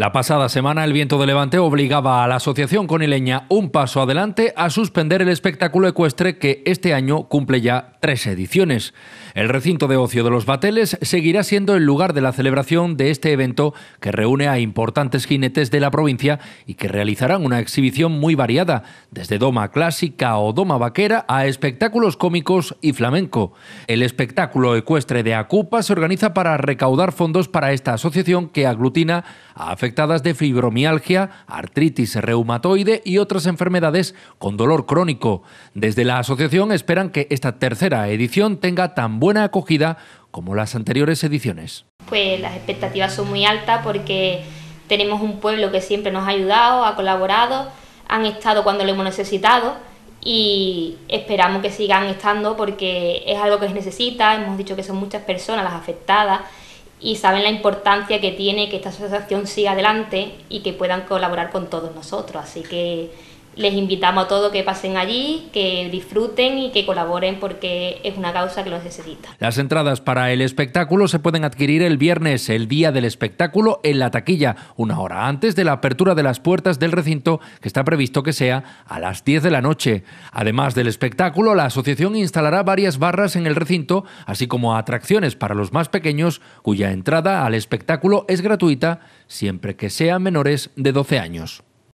La pasada semana el viento de levante obligaba a la Asociación Conileña Un Paso Adelante a suspender el espectáculo ecuestre que este año cumple ya tres ediciones. El recinto de ocio de los Bateles seguirá siendo el lugar de la celebración de este evento que reúne a importantes jinetes de la provincia y que realizarán una exhibición muy variada, desde doma clásica o doma vaquera a espectáculos cómicos y flamenco. El espectáculo ecuestre de Acupa se organiza para recaudar fondos para esta asociación que aglutina a afectadas de fibromialgia, artritis reumatoide y otras enfermedades con dolor crónico. Desde la asociación esperan que esta tercera edición tenga tan buena acogida como las anteriores ediciones. Pues las expectativas son muy altas porque tenemos un pueblo que siempre nos ha ayudado, ha colaborado, han estado cuando lo hemos necesitado y esperamos que sigan estando porque es algo que se necesita, hemos dicho que son muchas personas las afectadas y saben la importancia que tiene que esta asociación siga adelante y que puedan colaborar con todos nosotros. Así que les invitamos a todos que pasen allí, que disfruten y que colaboren porque es una causa que los necesita. Las entradas para el espectáculo se pueden adquirir el viernes, el día del espectáculo, en la taquilla, una hora antes de la apertura de las puertas del recinto, que está previsto que sea a las 10 de la noche. Además del espectáculo, la asociación instalará varias barras en el recinto, así como atracciones para los más pequeños, cuya entrada al espectáculo es gratuita siempre que sean menores de 12 años.